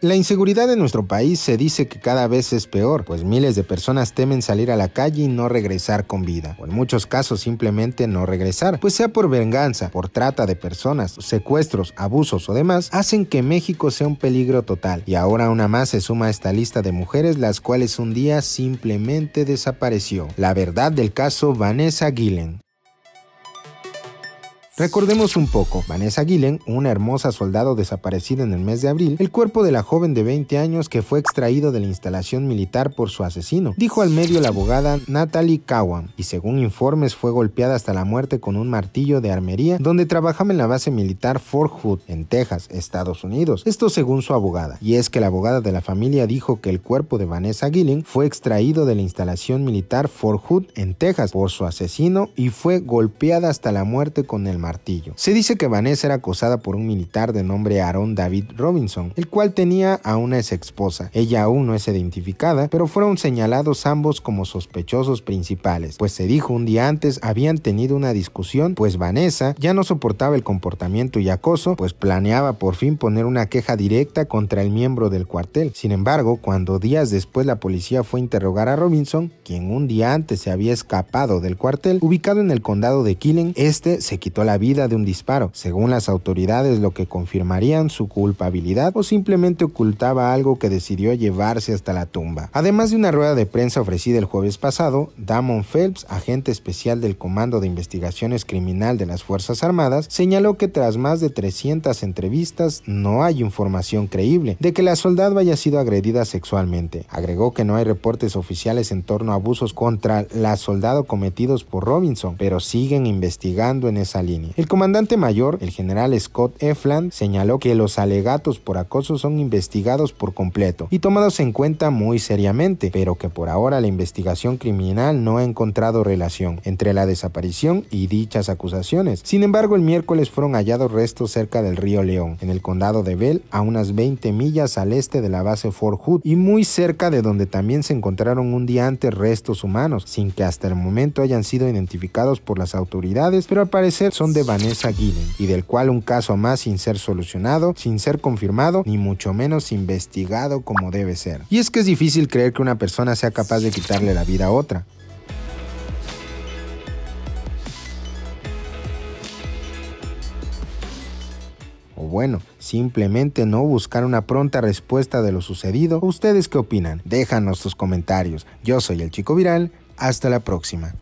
La inseguridad en nuestro país se dice que cada vez es peor, pues miles de personas temen salir a la calle y no regresar con vida, o en muchos casos simplemente no regresar, pues sea por venganza, por trata de personas, secuestros, abusos o demás, hacen que México sea un peligro total. Y ahora una más se suma a esta lista de mujeres las cuales un día simplemente desapareció. La verdad del caso Vanessa Gillen. Recordemos un poco, Vanessa Gillen, una hermosa soldado desaparecida en el mes de abril, el cuerpo de la joven de 20 años que fue extraído de la instalación militar por su asesino, dijo al medio la abogada Natalie Cowan, y según informes fue golpeada hasta la muerte con un martillo de armería donde trabajaba en la base militar Fort Hood, en Texas, Estados Unidos, esto según su abogada, y es que la abogada de la familia dijo que el cuerpo de Vanessa Gillen fue extraído de la instalación militar Fort Hood, en Texas, por su asesino y fue golpeada hasta la muerte con el martillo martillo. Se dice que Vanessa era acosada por un militar de nombre Aaron David Robinson, el cual tenía a una ex esposa. Ella aún no es identificada, pero fueron señalados ambos como sospechosos principales, pues se dijo un día antes habían tenido una discusión, pues Vanessa ya no soportaba el comportamiento y acoso, pues planeaba por fin poner una queja directa contra el miembro del cuartel. Sin embargo, cuando días después la policía fue a interrogar a Robinson, quien un día antes se había escapado del cuartel, ubicado en el condado de Killen, este se quitó la vida de un disparo, según las autoridades lo que confirmarían su culpabilidad o simplemente ocultaba algo que decidió llevarse hasta la tumba. Además de una rueda de prensa ofrecida el jueves pasado, Damon Phelps, agente especial del Comando de Investigaciones Criminal de las Fuerzas Armadas, señaló que tras más de 300 entrevistas no hay información creíble de que la soldado haya sido agredida sexualmente. Agregó que no hay reportes oficiales en torno a abusos contra la soldado cometidos por Robinson, pero siguen investigando en esa línea. El comandante mayor, el general Scott Efland, señaló que los alegatos por acoso son investigados por completo y tomados en cuenta muy seriamente, pero que por ahora la investigación criminal no ha encontrado relación entre la desaparición y dichas acusaciones. Sin embargo, el miércoles fueron hallados restos cerca del río León, en el condado de Bell, a unas 20 millas al este de la base Fort Hood y muy cerca de donde también se encontraron un día antes restos humanos, sin que hasta el momento hayan sido identificados por las autoridades, pero al parecer son de Vanessa Guillen y del cual un caso más sin ser solucionado, sin ser confirmado, ni mucho menos investigado como debe ser. Y es que es difícil creer que una persona sea capaz de quitarle la vida a otra, o bueno, simplemente no buscar una pronta respuesta de lo sucedido. ¿Ustedes qué opinan? Déjanos tus comentarios. Yo soy el Chico Viral. Hasta la próxima.